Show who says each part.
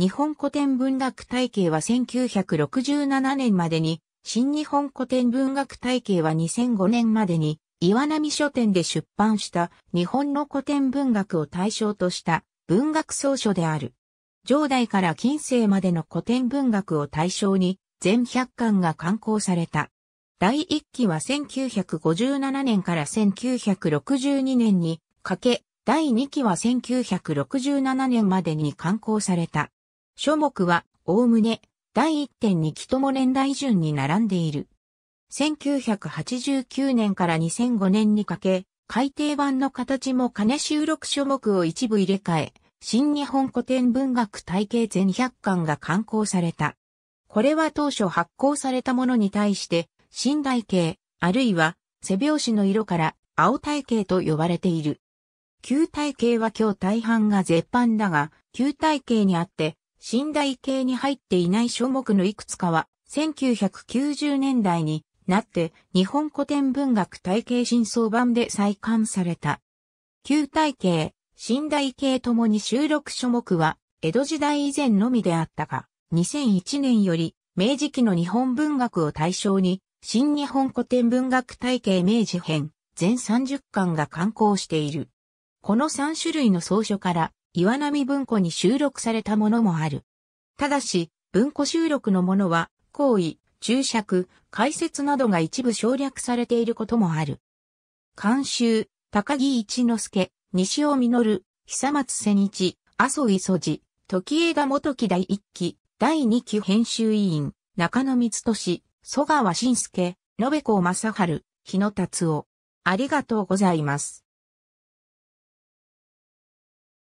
Speaker 1: 日本古典文学体系は1967年までに、新日本古典文学体系は2005年までに、岩波書店で出版した日本の古典文学を対象とした文学総書である。上代から近世までの古典文学を対象に全100巻が刊行された。第1期は1957年から1962年にかけ、第2期は1967年までに刊行された。書目は、おおむね、第一点に木とも年代順に並んでいる。1989年から2005年にかけ、改訂版の形も金収録書目を一部入れ替え、新日本古典文学体系全100巻が刊行された。これは当初発行されたものに対して、新台形、あるいは背表紙の色から青体形と呼ばれている。旧体形は今日大半が絶版だが、旧体形にあって、寝台系に入っていない書目のいくつかは、1990年代になって日本古典文学体系新装版で再刊された。旧体系、寝台系ともに収録書目は、江戸時代以前のみであったが、2001年より、明治期の日本文学を対象に、新日本古典文学体系明治編、全30巻が刊行している。この3種類の草書から、岩波文庫に収録されたものもある。ただし、文庫収録のものは、行為、注釈、解説などが一部省略されていることもある。監修、高木一之助、西尾実、久松千日、麻生磯路、時枝元木第一期、第二期編集委員、中野光俊、蘇川慎介、延子正春、日野達夫。ありがとうございます。